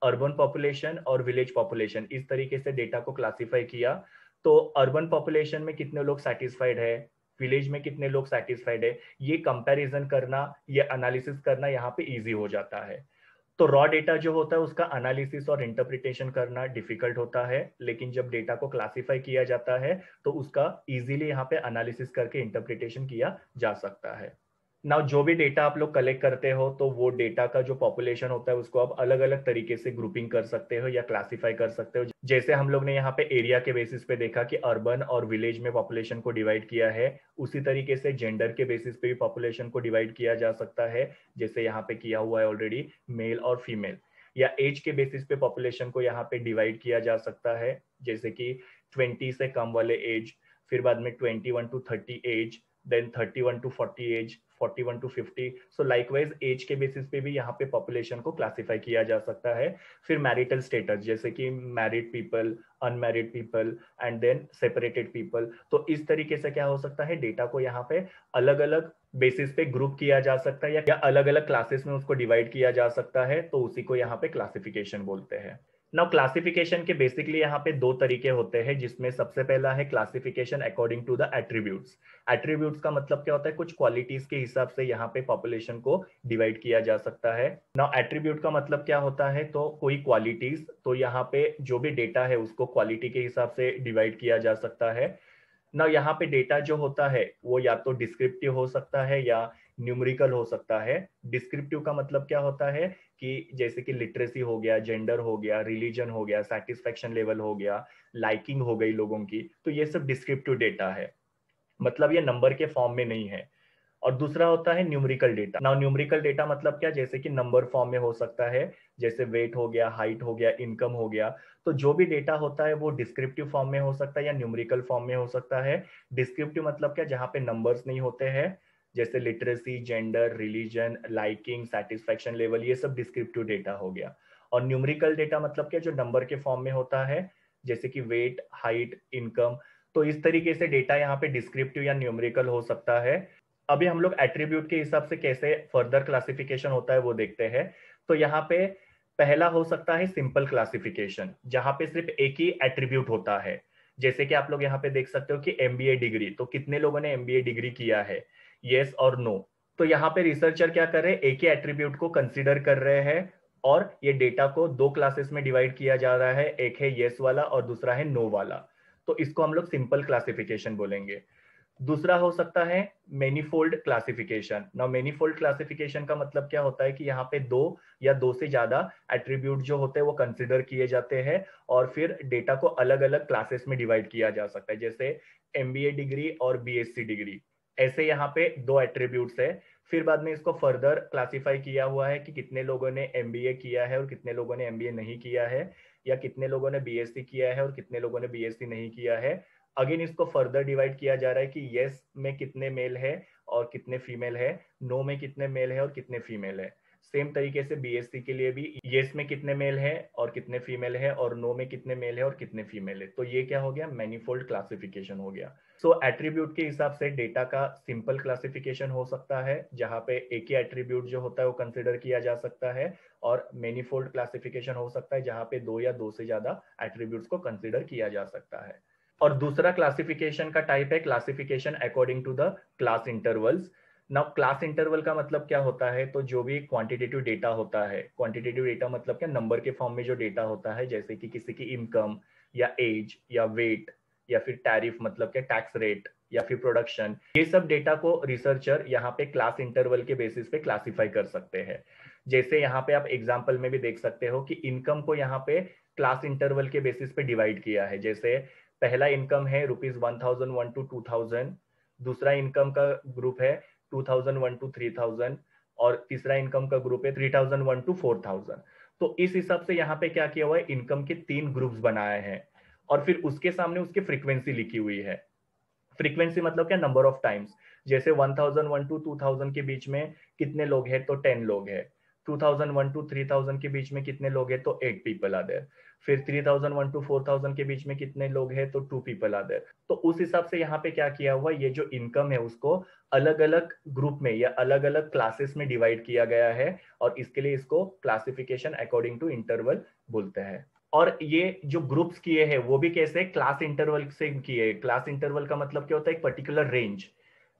अर्बन पॉपुलेशन और विलेज पॉपुलेशन इस तरीके से डेटा को क्लासिफाई किया तो अर्बन पॉपुलेशन में कितने लोग सेटिस्फाइड है विलेज में कितने लोग सेटिस्फाइड है ये कंपेरिजन करना ये अनालिसिस करना यहाँ पे इजी हो जाता है तो रॉ डेटा जो होता है उसका एनालिसिस और इंटरप्रिटेशन करना डिफिकल्ट होता है लेकिन जब डेटा को क्लासिफाई किया जाता है तो उसका इजीली यहाँ पे एनालिसिस करके इंटरप्रिटेशन किया जा सकता है नाउ जो भी डेटा आप लोग कलेक्ट करते हो तो वो डेटा का जो पॉपुलेशन होता है उसको आप अलग अलग तरीके से ग्रुपिंग कर सकते हो या क्लासिफाई कर सकते हो जैसे हम लोग ने यहाँ पे एरिया के बेसिस पे देखा कि अर्बन और विलेज में पॉपुलेशन को डिवाइड किया है उसी तरीके से जेंडर के बेसिस पे भी पॉपुलेशन को डिवाइड किया जा सकता है जैसे यहाँ पे किया हुआ है ऑलरेडी मेल और फीमेल या एज के बेसिस पे पॉपुलेशन को यहाँ पे डिवाइड किया जा सकता है जैसे कि ट्वेंटी से कम वाले एज फिर बाद में twenty one to thirty age then 31 to 40 age 41 to 50 so likewise age के बेसिस पे भी यहाँ पे पॉपुलेशन को क्लासिफाई किया जा सकता है फिर मैरिटल स्टेटस जैसे कि married people unmarried people and then separated people तो इस तरीके से क्या हो सकता है डेटा को यहाँ पे अलग अलग बेसिस पे ग्रुप किया जा सकता है या अलग अलग क्लासेस में उसको डिवाइड किया जा सकता है तो उसी को यहाँ पे क्लासिफिकेशन बोलते हैं नाउ क्लासिफिकेशन के बेसिकली यहाँ पे दो तरीके होते हैं जिसमें सबसे पहला है classification according to the attributes attributes का मतलब क्या होता है कुछ क्वालिटीज के हिसाब से यहाँ पे पॉपुलेशन को डिवाइड किया जा सकता है नाउ एट्रीब्यूट का मतलब क्या होता है तो कोई क्वालिटीज तो यहाँ पे जो भी डेटा है उसको क्वालिटी के हिसाब से डिवाइड किया जा सकता है ना यहाँ पे डेटा जो होता है वो या तो डिस्क्रिप्टिव हो सकता है या न्यूमरिकल हो सकता है डिस्क्रिप्टिव का मतलब क्या होता है कि जैसे कि लिटरेसी हो गया जेंडर हो गया रिलीजन हो गया सेटिस्फेक्शन लेवल हो गया लाइकिंग हो गई लोगों की तो ये सब डिस्क्रिप्टिव डेटा है मतलब ये नंबर के फॉर्म में नहीं है और दूसरा होता है numerical data now numerical data मतलब क्या जैसे कि नंबर फॉर्म में हो सकता है जैसे वेट हो गया हाइट हो गया इनकम हो गया तो जो भी डेटा होता है वो डिस्क्रिप्टिव फॉर्म में हो सकता है या न्यूमरिकल फॉर्म में हो सकता है डिस्क्रिप्टिव मतलब क्या जहाँ पे नंबर्स नहीं होते हैं जैसे literacy gender religion liking satisfaction level ये सब डिस्क्रिप्टिव डेटा हो गया और न्यूमरिकल डेटा मतलब क्या जो नंबर के फॉर्म में होता है जैसे कि वेट हाइट इनकम तो इस तरीके से डेटा यहाँ पे डिस्क्रिप्टिव या न्यूमरिकल हो सकता है अभी हम लोग एट्रीब्यूट के हिसाब से कैसे फर्दर क्लासिफिकेशन होता है वो देखते हैं तो यहाँ पे पहला हो सकता है सिंपल क्लासिफिकेशन जहाँ पे सिर्फ एक ही एट्रीब्यूट होता है जैसे कि आप लोग यहाँ पे देख सकते हो कि एमबीए डिग्री तो कितने लोगों ने एमबीए डिग्री किया है येस और नो तो यहाँ पे रिसर्चर क्या कर रहे हैं एक ही एट्रीब्यूट को कंसिडर कर रहे हैं और ये डेटा को दो क्लासेस में डिवाइड किया जा रहा है एक है येस वाला और दूसरा है नो वाला तो इसको हम लोग सिंपल क्लासिफिकेशन बोलेंगे दूसरा हो सकता है मेनीफोल्ड क्लासिफिकेशन ना मेनीफोल्ड क्लासिफिकेशन का मतलब क्या होता है कि यहाँ पे दो या दो से ज्यादा एट्रीब्यूट जो होते हैं वो कंसिडर किए जाते हैं और फिर डेटा को अलग अलग क्लासेस में डिवाइड किया जा सकता है जैसे एम डिग्री और बी डिग्री ऐसे यहाँ पे दो एट्रीब्यूट है फिर बाद में इसको फर्दर क्लासिफाई किया हुआ है कि कितने लोगों ने एम किया है और कितने लोगों ने एम नहीं किया है या कितने लोगों ने बी किया है और कितने लोगों ने बी नहीं किया है अगेन इसको फर्दर डिवाइड किया जा रहा है कि येस में कितने मेल है और कितने फीमेल है नो में कितने मेल है और कितने फीमेल है सेम तरीके से बीएससी के लिए भी येस में कितने मेल है और कितने फीमेल है और नो में कितने मेल है और कितने फीमेल है तो ये क्या हो गया मैनिफोल्ड क्लासिफिकेशन हो गया सो so, एट्रीब्यूट के हिसाब से डेटा का सिंपल क्लासिफिकेशन हो सकता है जहां पे एक ही एट्रीब्यूट जो होता है वो कंसिडर किया जा सकता है और मैनिफोल्ड क्लासिफिकेशन हो सकता है जहां पे दो या दो से ज्यादा एट्रीब्यूट को कंसिडर किया जा सकता है और दूसरा क्लासिफिकेशन का टाइप है classification according to the class intervals now class interval का मतलब क्या होता है तो जो भी क्वांटिटेटिव डेटा होता है क्वांटिटेटिव डेटा मतलब क्या नंबर के फॉर्म में जो डेटा होता है जैसे कि किसी की इनकम या एज या वेट या फिर टैरिफ मतलब क्या टैक्स रेट या फिर प्रोडक्शन ये सब डेटा को रिसर्चर यहाँ पे क्लास इंटरवल के बेसिस पे क्लासिफाई कर सकते हैं जैसे यहाँ पे आप एग्जाम्पल में भी देख सकते हो कि इनकम को यहाँ पे क्लास इंटरवल के बेसिस पे डिवाइड किया है जैसे पहला इनकम है rupees one thousand one to two thousand दूसरा इनकम का ग्रुप है two thousand one to three thousand और तीसरा इनकम का ग्रुप है three thousand one to four thousand तो इस हिसाब से यहाँ पे क्या किया हुआ है इनकम के तीन ग्रुप्स बनाए हैं और फिर उसके सामने उसकी फ्रीक्वेंसी लिखी हुई है फ्रीक्वेंसी मतलब क्या नंबर ऑफ टाइम्स जैसे one thousand one to two thousand के बीच में कितने लोग हैं तो टेन लोग हैं two thousand one to three thousand के बीच में कितने लोग हैं तो एट पीपल आ देर फिर three thousand one to four thousand के बीच में कितने लोग हैं तो टू पीपल आर देर तो उस हिसाब से यहाँ पे क्या किया हुआ ये जो इनकम है उसको अलग अलग ग्रुप में या अलग अलग क्लासेस में डिवाइड किया गया है और इसके लिए इसको क्लासिफिकेशन अकॉर्डिंग टू इंटरवल बोलते हैं और ये जो ग्रुप्स किए हैं वो भी कैसे क्लास इंटरवल से किए क्लास इंटरवल का मतलब क्या होता है एक पर्टिकुलर रेंज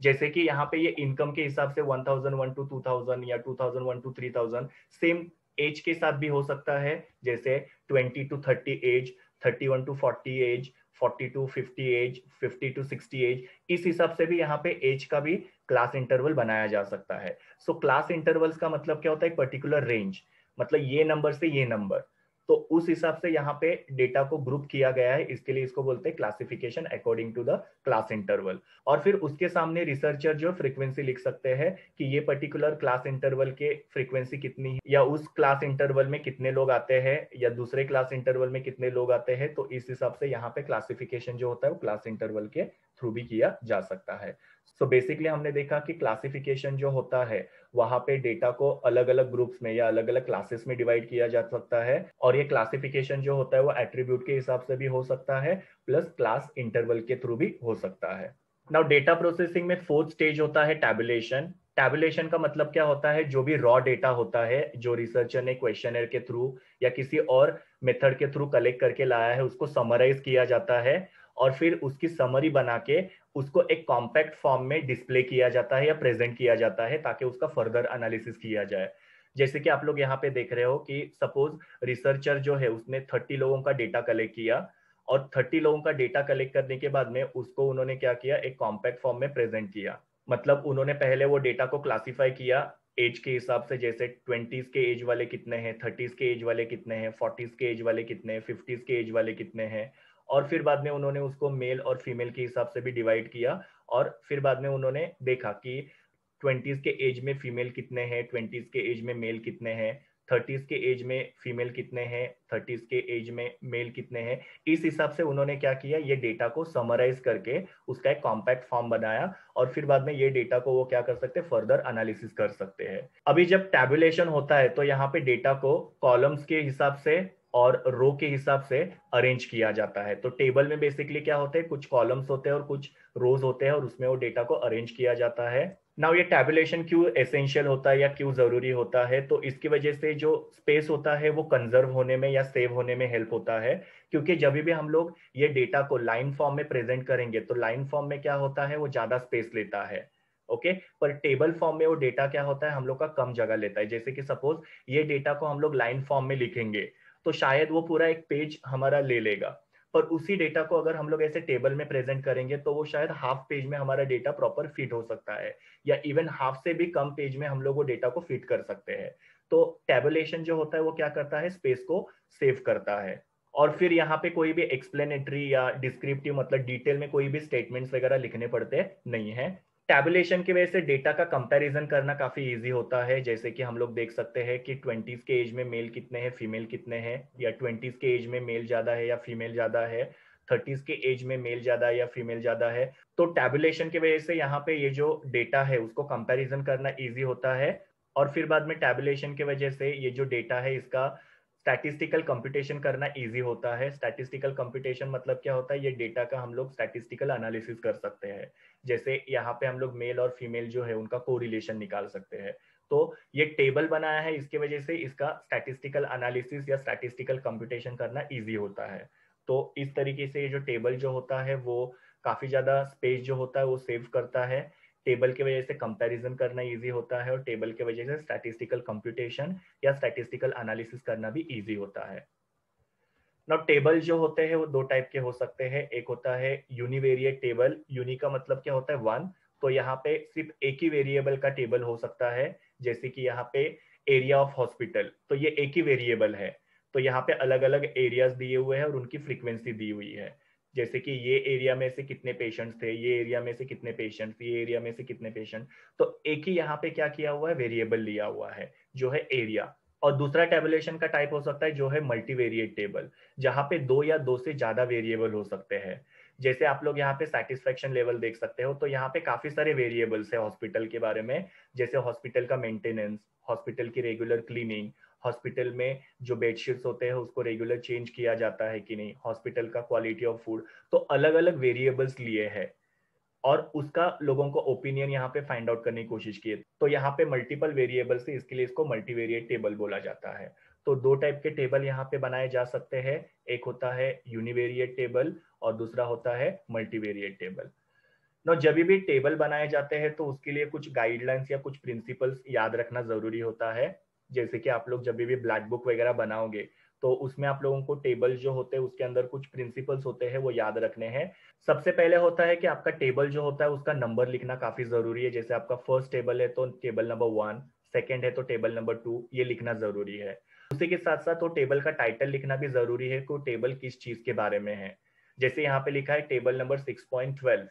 जैसे कि यहाँ पे ये इनकम के हिसाब से one thousand one to two thousand या two thousand one to three thousand same age के साथ भी हो सकता है जैसे twenty to thirty age thirty one to forty age forty to fifty age fifty to sixty age इस हिसाब से भी यहाँ पे एज का भी क्लास इंटरवल बनाया जा सकता है सो क्लास इंटरवल्स का मतलब क्या होता है पर्टिकुलर रेंज मतलब ये नंबर से ये नंबर तो उस हिसाब से यहाँ पे डेटा को ग्रुप किया गया है इसके लिए इसको बोलते हैं classification according to the class interval और फिर उसके सामने रिसर्चर जो फ्रीक्वेंसी लिख सकते हैं कि ये पर्टिकुलर क्लास इंटरवल के फ्रीक्वेंसी कितनी है या उस क्लास इंटरवल में कितने लोग आते हैं या दूसरे क्लास इंटरवल में कितने लोग आते हैं तो इस हिसाब से यहाँ पे क्लासिफिकेशन जो होता है वो क्लास इंटरवल के थ्रू भी किया जा सकता है सो so बेसिकली हमने देखा कि क्लासिफिकेशन जो होता है वहां पे डेटा को अलग अलग ग्रुप्स में या अलग अलग क्लासेस में डिवाइड किया जा सकता है और ये क्लासिफिकेशन जो होता है वो एट्रीब्यूट के हिसाब से भी हो सकता है प्लस क्लास इंटरवल के थ्रू भी हो सकता है नाउ डेटा प्रोसेसिंग में फोर्थ स्टेज होता है टेबुलेशन टैबुलेशन का मतलब क्या होता है जो भी रॉ डेटा होता है जो रिसर्चर ने क्वेश्चनर के थ्रू या किसी और मेथड के थ्रू कलेक्ट करके लाया है उसको समराइज किया जाता है और फिर उसकी समरी बना के उसको एक कॉम्पैक्ट फॉर्म में डिस्प्ले किया जाता है या प्रेजेंट किया जाता है ताकि उसका फर्दर एनालिसिस किया जाए जैसे कि आप लोग यहाँ पे देख रहे हो कि सपोज रिसर्चर जो है उसने थर्टी लोगों का डेटा कलेक्ट किया और थर्टी लोगों का डेटा कलेक्ट करने के बाद में उसको उन्होंने क्या किया एक कॉम्पैक्ट फॉर्म में प्रेजेंट किया मतलब उन्होंने पहले वो डेटा को क्लासीफाई किया एज के हिसाब से जैसे ट्वेंटीज के एज वाले कितने हैं थर्टीज के एज वाले कितने हैं फोर्टीज के एज वाले कितने हैं फिफ्टीज के एज वाले कितने हैं और फिर बाद में उन्होंने उसको मेल और फीमेल के हिसाब से भी डिवाइड किया और फिर बाद में उन्होंने देखा कि ट्वेंटीज के एज में फीमेल कितने हैं ट्वेंटीज के एज में मेल कितने हैं थर्टीज के एज में फीमेल कितने हैं थर्टीज के एज में मेल कितने हैं इस हिसाब से उन्होंने क्या किया ये डेटा को समराइज करके उसका एक कॉम्पैक्ट फॉर्म बनाया और फिर बाद में ये डेटा को वो क्या कर सकते हैं फर्दर एनालिसिस कर सकते हैं अभी जब टैबुलेशन होता है तो यहाँ पे डेटा को कॉलम्स के हिसाब से और रो के हिसाब से अरेंज किया जाता है तो टेबल में बेसिकली क्या होते हैं कुछ कॉलम्स होते हैं और कुछ रोज होते हैं और उसमें वो डेटा को अरेंज किया जाता है नाउ ये टेबुलेशन क्यों एसेंशियल होता है या क्यों जरूरी होता है तो इसकी वजह से जो स्पेस होता है वो कंजर्व होने में या सेव होने में हेल्प होता है क्योंकि जब भी हम लोग ये डेटा को लाइन फॉर्म में प्रेजेंट करेंगे तो लाइन फॉर्म में क्या होता है वो ज्यादा स्पेस लेता है ओके okay? पर टेबल फॉर्म में वो डेटा क्या होता है हम लोग का कम जगह लेता है जैसे कि सपोज ये डेटा को हम लोग लाइन फॉर्म में लिखेंगे तो शायद वो पूरा एक पेज हमारा ले लेगा पर उसी डेटा को अगर हम लोग ऐसे टेबल में प्रेजेंट करेंगे तो वो शायद हाफ पेज में हमारा डेटा प्रॉपर फिट हो सकता है या इवन हाफ से भी कम पेज में हम लोग वो डेटा को फिट कर सकते हैं तो टेबलेशन जो होता है वो क्या करता है स्पेस को सेव करता है और फिर यहाँ पे कोई भी एक्सप्लेनेटरी या डिस्क्रिप्टिव मतलब डिटेल में कोई भी स्टेटमेंट्स वगैरह लिखने पड़ते नहीं है टैबुलेशन की वजह से डेटा का कंपैरिजन करना काफी इजी होता है जैसे कि हम लोग देख सकते हैं कि ट्वेंटीज के एज में मेल कितने हैं फीमेल कितने हैं या ट्वेंटीज के एज में मेल ज्यादा है या फीमेल ज्यादा है थर्टीज के एज में मेल ज्यादा है या फीमेल ज्यादा है तो टैबुलेशन की वजह से यहाँ पे ये जो डेटा है उसको कंपेरिजन करना ईजी होता है और फिर बाद में टैबुलेशन की वजह से ये जो डेटा है इसका स्टैटिस्टिकल कंप्यूटेशन करना इजी होता है स्टैटिस्टिकल कंप्यूटेशन मतलब क्या होता है ये डेटा का हम लोग स्टैटिस्टिकल एनालिसिस कर सकते हैं जैसे यहाँ पे हम लोग मेल और फीमेल जो है उनका कोरिलेशन निकाल सकते हैं तो ये टेबल बनाया है इसके वजह से इसका स्टैटिस्टिकल एनालिसिस या स्टैटिस्टिकल कंप्यूटेशन करना इजी होता है तो इस तरीके से ये जो टेबल जो होता है वो काफी ज्यादा स्पेस जो होता है वो सेव करता है टेबल के वजह से कंपैरिजन करना इजी होता है और टेबल के वजह से स्टैटिस्टिकल कंप्यूटेशन या स्टैटिस्टिकल एनालिसिस करना भी इजी होता है नाउ टेबल जो होते हैं वो दो टाइप के हो सकते हैं एक होता है यूनिवेरिएट टेबल यूनि का मतलब क्या होता है वन तो यहाँ पे सिर्फ एक ही वेरिएबल का टेबल हो सकता है जैसे कि यहाँ पे एरिया ऑफ हॉस्पिटल तो ये एक ही वेरिएबल है तो यहाँ पे अलग अलग एरियाज दिए हुए हैं और उनकी फ्रीक्वेंसी दी हुई है जैसे कि ये एरिया में से कितने पेशेंट्स थे ये एरिया में से कितने पेशेंट्स ये एरिया में से कितने पेशेंट तो एक ही यहाँ पे क्या किया हुआ है वेरिएबल लिया हुआ है जो है एरिया और दूसरा टेबुलेशन का टाइप हो सकता है जो है मल्टीवेरिएट टेबल जहां पे दो या दो से ज्यादा वेरिएबल हो सकते हैं जैसे आप लोग यहाँ पे सेटिस्फेक्शन लेवल देख सकते हो तो यहाँ पे काफी सारे वेरिएबल्स है हॉस्पिटल के बारे में जैसे हॉस्पिटल का मेंटेनेंस हॉस्पिटल की रेगुलर क्लीनिंग हॉस्पिटल में जो बेडशीट्स होते हैं उसको रेगुलर चेंज किया जाता है कि नहीं हॉस्पिटल का क्वालिटी ऑफ फूड तो अलग अलग वेरिएबल्स लिए है और उसका लोगों को ओपिनियन यहाँ पे फाइंड आउट करने की कोशिश की है तो यहाँ पे मल्टीपल वेरिएबल से इसके लिए इसको मल्टीवेरिएट टेबल बोला जाता है तो दो टाइप के टेबल यहाँ पे बनाए जा सकते हैं एक होता है यूनिवेरिएट टेबल और दूसरा होता है मल्टीवेरिएट टेबल नो जब भी टेबल बनाए जाते हैं तो उसके लिए कुछ गाइडलाइंस या कुछ प्रिंसिपल्स याद रखना जरूरी होता है जैसे कि आप लोग जब भी ब्लैक बुक वगैरह बनाओगे तो उसमें आप लोगों को टेबल जो होते हैं उसके अंदर कुछ प्रिंसिपल्स होते हैं वो याद रखने हैं सबसे पहले होता है कि आपका टेबल जो होता है उसका नंबर लिखना काफी जरूरी है जैसे आपका फर्स्ट टेबल है तो टेबल नंबर वन सेकेंड है तो टेबल नंबर टू ये लिखना जरूरी है उसी के साथ साथ वो टेबल का टाइटल लिखना भी जरूरी है कि वो टेबल किस चीज के बारे में है जैसे यहाँ पे लिखा है table number six point twelve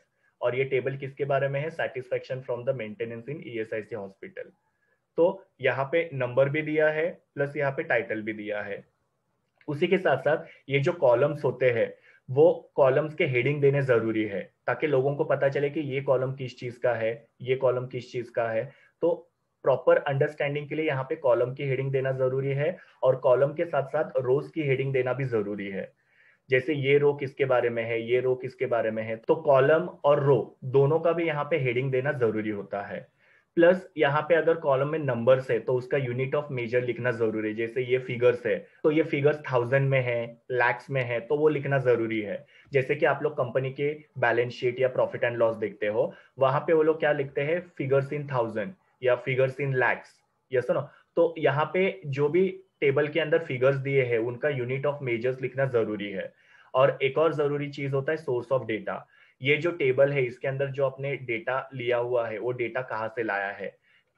और ये टेबल किसके बारे में है satisfaction from the maintenance in C hospital तो यहाँ पे नंबर भी दिया है प्लस यहाँ पे टाइटल भी दिया है उसी के साथ साथ ये जो कॉलम्स होते हैं वो कॉलम्स के हेडिंग देने जरूरी है ताकि लोगों को पता चले कि ये कॉलम किस चीज का है ये कॉलम किस चीज का है तो प्रॉपर अंडरस्टैंडिंग के लिए यहाँ पे कॉलम की हेडिंग देना जरूरी है और कॉलम के साथ साथ रोज की हेडिंग देना भी जरूरी है जैसे ये रो किसके बारे में है ये रो किसके बारे में है तो कॉलम और रो दोनों का भी यहाँ पे हेडिंग देना जरूरी होता है प्लस यहाँ पे अगर कॉलम में नंबर्स है तो उसका यूनिट ऑफ मेजर लिखना जरूरी है जैसे ये फिगर्स है तो ये फिगर्स थाउजेंड में है लैक्स में है तो वो लिखना जरूरी है जैसे कि आप लोग कंपनी के बैलेंस शीट या प्रॉफिट एंड लॉस देखते हो वहां पे वो लोग क्या लिखते हैं फिगर्स इन थाउजेंड या figures in lakhs yes no तो यहाँ पे जो भी टेबल के अंदर फिगर्स दिए हैं उनका यूनिट ऑफ मेजर्स लिखना जरूरी है और एक और जरूरी चीज होता है सोर्स ऑफ डेटा ये जो टेबल है इसके अंदर जो आपने डेटा लिया हुआ है वो डेटा कहाँ से लाया है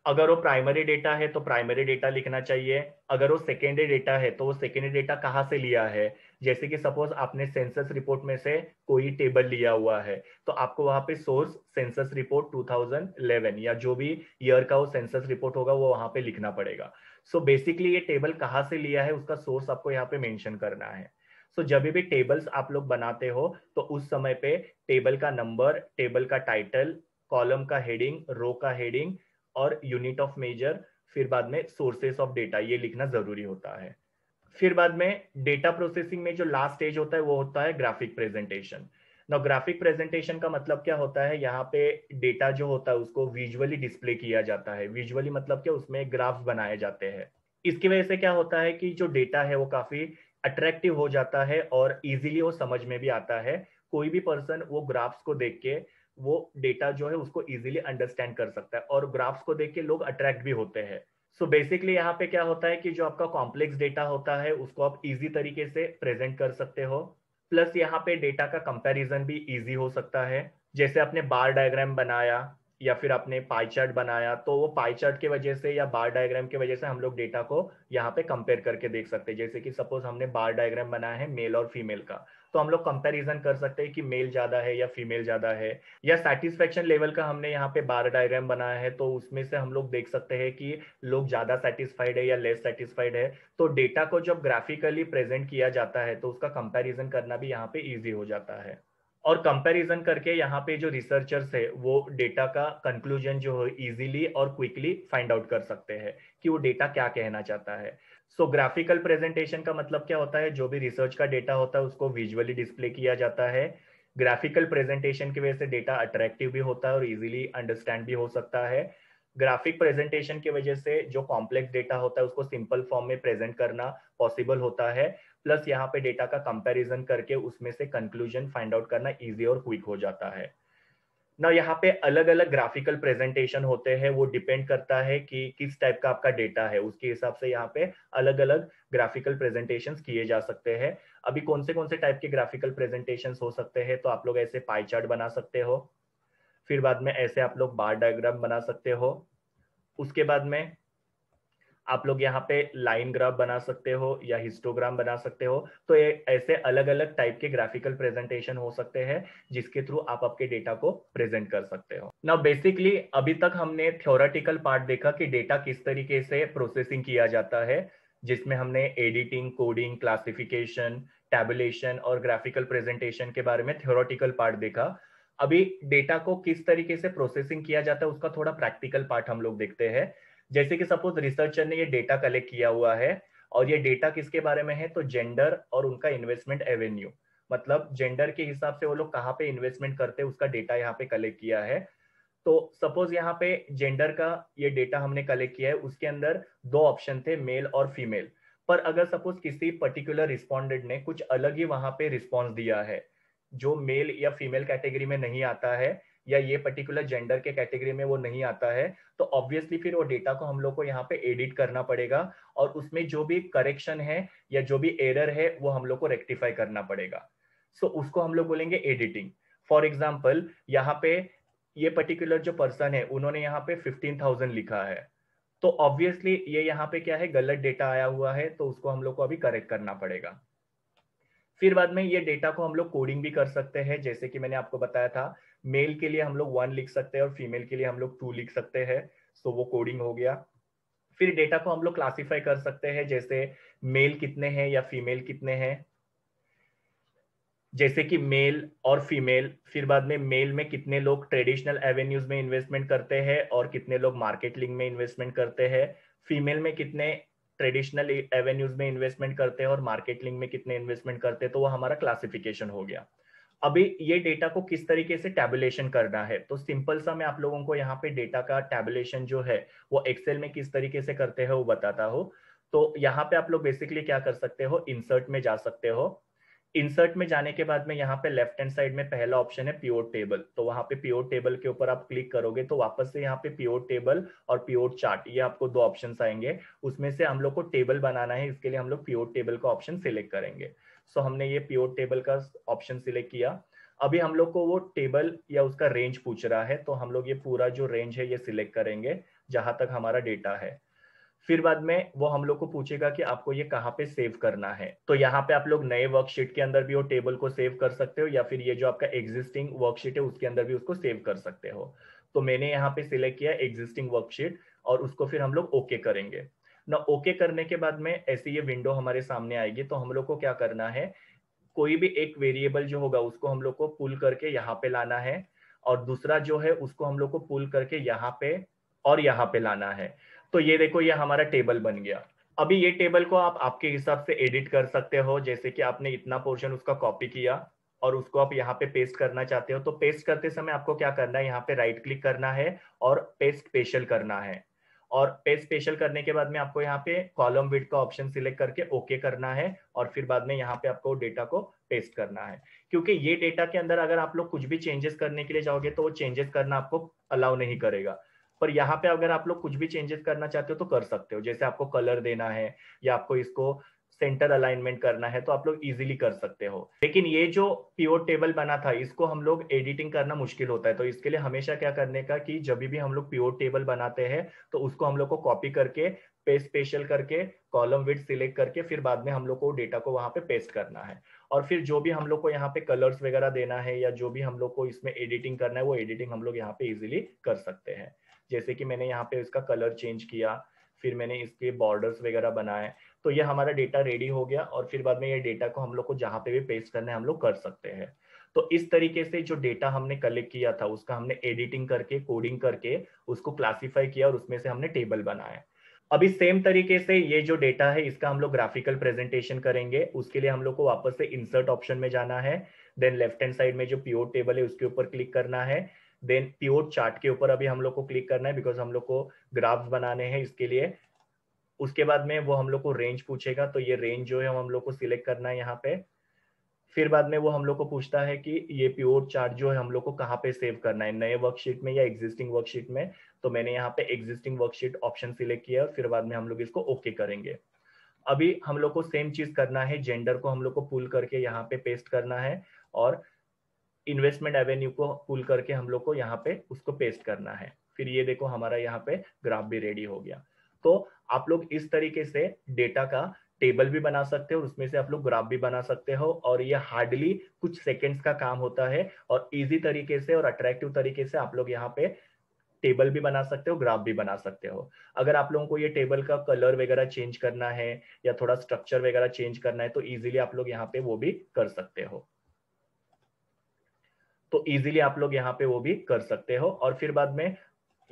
अगर वो प्राइमरी डेटा है तो प्राइमरी डेटा लिखना चाहिए अगर वो सेकेंडरी डेटा है तो वो सेकेंडरी डेटा कहाँ से लिया है जैसे कि सपोज आपने सेंसस रिपोर्ट में से कोई टेबल लिया हुआ है तो आपको वहां पे सोर्स सेंसस रिपोर्ट 2011 या जो भी ईयर का वो सेंसस रिपोर्ट होगा वो वहां पे लिखना पड़ेगा सो so बेसिकली ये टेबल कहाँ से लिया है उसका सोर्स आपको यहाँ पे मेंशन करना है सो जब भी टेबल्स आप लोग बनाते हो तो उस समय पे टेबल का नंबर टेबल का टाइटल कॉलम का हेडिंग रो का हेडिंग और यूनिट ऑफ मेजर फिर बाद में सोर्सेस ऑफ डेटा ये लिखना जरूरी होता है फिर बाद में डेटा प्रोसेसिंग में जो लास्ट स्टेज होता है वो होता है ग्राफिक प्रेजेंटेशन ना ग्राफिक प्रेजेंटेशन का मतलब क्या होता है यहाँ पे डेटा जो होता है उसको विजुअली डिस्प्ले किया जाता है विजुअली मतलब क्या उसमें ग्राफ बनाए जाते हैं इसकी वजह से क्या होता है कि जो डेटा है वो काफी अट्रैक्टिव हो जाता है और इजीली वो समझ में भी आता है कोई भी पर्सन वो ग्राफ्स को देख के वो डेटा जो है उसको इजीली अंडरस्टैंड कर सकता है और ग्राफ्स को देख के लोग अट्रैक्ट भी होते हैं सो बेसिकली यहाँ पे क्या होता है कि जो आपका कॉम्प्लेक्स डेटा होता है उसको आप इजी तरीके से प्रेजेंट कर सकते हो प्लस यहाँ पे डेटा का कंपैरिजन भी इजी हो सकता है जैसे आपने बार डायग्राम बनाया या फिर आपने पाई चार्ट बनाया तो वो पाई चार्ट की वजह से या बार डायग्राम की वजह से हम लोग डेटा को यहाँ पे कंपेयर करके देख सकते हैं जैसे कि सपोज हमने बार डायग्राम बनाया है मेल और फीमेल का तो हम लोग कंपेरिजन कर सकते हैं कि मेल ज्यादा है या फीमेल ज्यादा है या सेटिस्फेक्शन लेवल का हमने यहाँ पे बार डायग्राम बनाया है तो उसमें से हम लोग देख सकते हैं कि लोग ज्यादा सेटिस्फाइड है या लेस सेटिस्फाइड है तो डेटा को जब ग्राफिकली प्रेजेंट किया जाता है तो उसका कंपेरिजन करना भी यहाँ पे ईजी हो जाता है और कंपैरिजन करके यहाँ पे जो रिसर्चर्स है वो डेटा का कंक्लूजन जो है इजीली और क्विकली फाइंड आउट कर सकते हैं कि वो डेटा क्या कहना चाहता है सो ग्राफिकल प्रेजेंटेशन का मतलब क्या होता है जो भी रिसर्च का डेटा होता है उसको विजुअली डिस्प्ले किया जाता है ग्राफिकल प्रेजेंटेशन की वजह से डेटा अट्रैक्टिव भी होता है और इजीली अंडरस्टैंड भी हो सकता है ग्राफिक प्रेजेंटेशन की वजह से जो कॉम्प्लेक्स डेटा होता है उसको सिंपल फॉर्म में प्रेजेंट करना पॉसिबल होता है प्लस यहाँ पे डेटा का कंपैरिजन करके उसमें से कंक्लूजन फाइंड आउट करना इजी और क्विक हो जाता है ना यहाँ पे अलग अलग ग्राफिकल प्रेजेंटेशन होते हैं वो डिपेंड करता है कि किस टाइप का आपका डेटा है उसके हिसाब से यहाँ पे अलग अलग ग्राफिकल प्रेजेंटेशन किए जा सकते हैं अभी कौन से कौन से टाइप के ग्राफिकल प्रेजेंटेशन हो सकते हैं तो आप लोग ऐसे पाई चार्ट बना सकते हो फिर बाद में ऐसे आप लोग बार डायग्राम बना सकते हो उसके बाद में आप लोग यहाँ पे लाइन ग्राफ बना सकते हो या हिस्टोग्राम बना सकते हो तो ये ऐसे अलग अलग टाइप के ग्राफिकल प्रेजेंटेशन हो सकते हैं जिसके थ्रू आप आपके डेटा को प्रेजेंट कर सकते हो ना बेसिकली अभी तक हमने थ्योरेटिकल पार्ट देखा कि डेटा किस तरीके से प्रोसेसिंग किया जाता है जिसमें हमने एडिटिंग कोडिंग क्लासिफिकेशन टेबलेशन और ग्राफिकल प्रेजेंटेशन के बारे में थ्योरेटिकल पार्ट देखा अभी डेटा को किस तरीके से प्रोसेसिंग किया जाता है उसका थोड़ा प्रैक्टिकल पार्ट हम लोग देखते हैं जैसे कि सपोज रिसर्चर ने ये डेटा कलेक्ट किया हुआ है और ये डेटा किसके बारे में है तो जेंडर और उनका इन्वेस्टमेंट एवेन्यू मतलब जेंडर के हिसाब से वो लोग कहाँ पे इन्वेस्टमेंट करते हैं उसका डेटा यहाँ पे कलेक्ट किया है तो सपोज यहाँ पे जेंडर का ये डेटा हमने कलेक्ट किया है उसके अंदर दो ऑप्शन थे मेल और फीमेल पर अगर सपोज किसी पर्टिकुलर रिस्पॉन्डेंट ने कुछ अलग ही वहां पे रिस्पॉन्स दिया है जो मेल या फीमेल कैटेगरी में नहीं आता है या ये पर्टिकुलर जेंडर के कैटेगरी में वो नहीं आता है तो ऑब्वियसली फिर वो डेटा को हम लोग को यहाँ पे एडिट करना पड़ेगा और उसमें जो भी करेक्शन है या जो भी एरर है वो हम लोग को रेक्टिफाई करना पड़ेगा सो so, उसको हम लोग बोलेंगे एडिटिंग फॉर एग्जाम्पल यहाँ पे ये पर्टिकुलर जो पर्सन है उन्होंने यहाँ पे फिफ्टीन थाउजेंड लिखा है तो ऑब्वियसली ये यहाँ पे क्या है गलत डेटा आया हुआ है तो उसको हम लोग को अभी करेक्ट करना पड़ेगा फिर बाद में ये डेटा को हम लोग कोडिंग भी कर सकते हैं जैसे कि मैंने आपको बताया था मेल के लिए हम लोग वन लिख सकते हैं और फीमेल के लिए हम लोग टू लिख सकते हैं सो तो वो कोडिंग हो गया फिर डेटा को हम लोग क्लासीफाई कर सकते हैं जैसे मेल कितने हैं या फीमेल कितने हैं जैसे कि मेल और फीमेल फिर बाद में मेल में कितने लोग ट्रेडिशनल एवेन्यूज में इन्वेस्टमेंट करते हैं और कितने लोग मार्केटिंग में इन्वेस्टमेंट करते हैं फीमेल में कितने ट्रेडिशनल एवेन्यूज में इन्वेस्टमेंट करते हैं और मार्केट लिंक में कितने इन्वेस्टमेंट करते हैं तो वो हमारा क्लासिफिकेशन हो गया अभी ये डेटा को किस तरीके से टेबुलेशन करना है तो सिंपल सा मैं आप लोगों को यहाँ पे डेटा का टेबुलेशन जो है वो एक्सेल में किस तरीके से करते हैं वो बताता हूँ तो यहाँ पे आप लोग बेसिकली क्या कर सकते हो इंसर्ट में जा सकते हो इंसर्ट में जाने के बाद में यहाँ पे लेफ्ट हैंड साइड में पहला ऑप्शन है प्योर टेबल तो वहां पे प्योर टेबल के ऊपर आप क्लिक करोगे तो वापस से यहाँ पे प्योर टेबल और प्योर चार्ट ये आपको दो ऑप्शन आएंगे उसमें से हम लोग को टेबल बनाना है इसके लिए हम लोग प्योर टेबल का ऑप्शन सिलेक्ट करेंगे सो हमने ये प्योर टेबल का ऑप्शन सिलेक्ट किया अभी हम लोग को वो टेबल या उसका रेंज पूछ रहा है तो हम लोग ये पूरा जो रेंज है ये सिलेक्ट करेंगे जहां तक हमारा डेटा है फिर बाद में वो हम लोग को पूछेगा कि आपको ये कहाँ पे सेव करना है तो यहाँ पे आप लोग नए वर्कशीट के अंदर भी वो टेबल को सेव कर सकते हो या फिर ये जो आपका एग्जिस्टिंग वर्कशीट है उसके अंदर भी उसको सेव कर सकते हो तो मैंने यहाँ पे सिलेक्ट किया एग्जिस्टिंग वर्कशीट और उसको फिर हम लोग ओके करेंगे ना ओके करने के बाद में ऐसी ये विंडो हमारे सामने आएगी तो हम लोग को क्या करना है कोई भी एक वेरिएबल जो होगा उसको हम लोग को पुल करके यहाँ पे लाना है और दूसरा जो है उसको हम लोग को पुल करके यहाँ पे और यहाँ पे लाना है तो ये देखो ये हमारा टेबल बन गया अभी ये टेबल को आप आपके हिसाब से एडिट कर सकते हो जैसे कि आपने इतना पोर्शन उसका कॉपी किया और उसको आप यहाँ पे पेस्ट करना चाहते हो तो पेस्ट करते समय आपको क्या करना है यहाँ पे राइट क्लिक करना है और पेस्ट स्पेशल करना है और पेस्ट स्पेशल करने के बाद में आपको यहाँ पे कॉलम विड का ऑप्शन सिलेक्ट करके ओके करना है और फिर बाद में यहाँ पे आपको डेटा को पेस्ट करना है क्योंकि ये डेटा के अंदर अगर आप लोग कुछ भी चेंजेस करने के लिए जाओगे तो वो चेंजेस करना आपको अलाउ नहीं करेगा पर यहाँ पे अगर आप लोग कुछ भी चेंजेस करना चाहते हो तो कर सकते हो जैसे आपको कलर देना है या आपको इसको सेंटर अलाइनमेंट करना है तो आप लोग इजीली कर सकते हो लेकिन ये जो प्योर टेबल बना था इसको हम लोग एडिटिंग करना मुश्किल होता है तो इसके लिए हमेशा क्या करने का कि जब भी हम लोग प्योर टेबल बनाते हैं तो उसको हम लोग को कॉपी करके पेस्ट स्पेशल करके कॉलम विथ सिलेक्ट करके फिर बाद में हम लोग को डेटा को वहां पे पेस्ट करना है और फिर जो भी हम लोग को यहाँ पे कलर्स वगैरह देना है या जो भी हम लोग को इसमें एडिटिंग करना है वो एडिटिंग हम लोग यहाँ पे इजिली कर सकते हैं जैसे कि मैंने यहाँ पे इसका कलर चेंज किया फिर मैंने इसके बॉर्डर्स वगैरह बनाए तो ये हमारा डेटा रेडी हो गया और फिर बाद में ये डेटा को हम लोग को जहाँ पे भी पेस्ट करना है हम लोग कर सकते हैं तो इस तरीके से जो डेटा हमने कलेक्ट किया था उसका हमने एडिटिंग करके कोडिंग करके उसको क्लासीफाई किया और उसमें से हमने टेबल बनाया अभी सेम तरीके से ये जो डेटा है इसका हम लोग ग्राफिकल प्रेजेंटेशन करेंगे उसके लिए हम लोग को वापस से इंसर्ट ऑप्शन में जाना है देन लेफ्ट हैंड साइड में जो प्योर टेबल है उसके ऊपर क्लिक करना है देन प्योर चार्ट के ऊपर अभी हम लोग को क्लिक करना है बिकॉज हम लोग को ग्राफ्स बनाने हैं इसके लिए उसके बाद में वो हम लोग को रेंज पूछेगा तो ये रेंज जो है हम लोग को सिलेक्ट करना है यहाँ पे फिर बाद में वो हम लोग को पूछता है कि ये प्योर चार्ट जो है हम लोग को कहाँ पे सेव करना है नए वर्कशीट में या एग्जिस्टिंग वर्कशीट में तो मैंने यहाँ पे एग्जिस्टिंग वर्कशीट ऑप्शन सिलेक्ट किया और फिर बाद में हम लोग इसको ओके okay करेंगे अभी हम लोग को सेम चीज करना है जेंडर को हम लोग को पुल करके यहाँ पे पेस्ट करना है और इन्वेस्टमेंट एवेन्यू को पुल करके हम लोग को यहाँ पे उसको पेस्ट करना है फिर ये देखो हमारा यहाँ पे ग्राफ भी रेडी हो गया तो आप लोग इस तरीके से डेटा का टेबल भी बना सकते हो उसमें से आप लोग ग्राफ भी बना सकते हो और ये हार्डली कुछ सेकेंड्स का काम होता है और इजी तरीके से और अट्रैक्टिव तरीके से आप लोग यहाँ पे टेबल भी बना सकते हो ग्राफ भी बना सकते हो अगर आप लोगों को ये टेबल का कलर वगैरह चेंज करना है या थोड़ा स्ट्रक्चर वगैरह चेंज करना है तो इजीली आप लोग यहाँ पे वो भी कर सकते हो तो इजीली आप लोग यहाँ पे वो भी कर सकते हो और फिर बाद में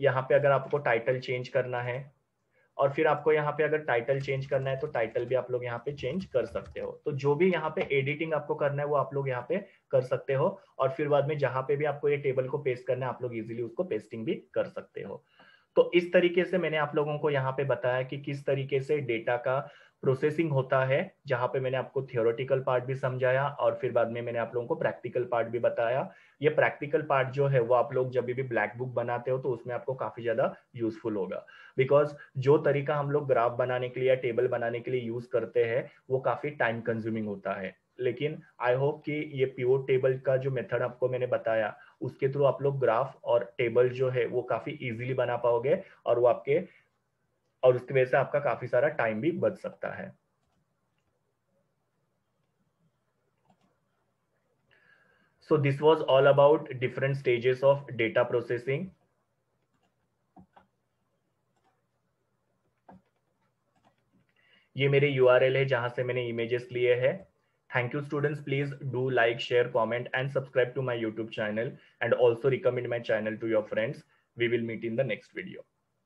यहाँ पे अगर आपको टाइटल चेंज करना है और फिर आपको यहाँ पे अगर टाइटल चेंज करना है तो टाइटल भी आप लोग यहाँ पे चेंज कर सकते हो तो जो भी यहाँ पे एडिटिंग आपको करना है वो आप लोग यहाँ पे कर सकते हो और फिर बाद में जहां पे भी आपको ये टेबल को पेस्ट करना है आप लोग इजिली उसको पेस्टिंग भी कर सकते हो तो इस तरीके से मैंने आप लोगों को यहाँ पे बताया कि किस तरीके से डेटा का प्रोसेसिंग होता है जहां पे मैंने आपको थियोरटिकल पार्ट भी समझाया और फिर बाद में मैंने आप लोगों को प्रैक्टिकल पार्ट भी बताया ये प्रैक्टिकल पार्ट जो है वो आप लोग जब भी ब्लैक बुक बनाते हो तो उसमें आपको काफी ज्यादा यूजफुल होगा बिकॉज जो तरीका हम लोग ग्राफ बनाने के लिए या टेबल बनाने के लिए यूज करते हैं वो काफी टाइम कंज्यूमिंग होता है लेकिन आई होप कि ये प्योर टेबल का जो मेथड आपको मैंने बताया उसके थ्रू आप लोग ग्राफ और टेबल जो है वो काफी इजीली बना पाओगे और वो आपके और उसकी वजह से आपका काफी सारा टाइम भी बच सकता है so this was all about different stages of data processing ये मेरे यू है जहां से मैंने इमेजेस लिए हैं thank you students please do like share comment and subscribe to my YouTube channel and also recommend my channel to your friends we will meet in the next video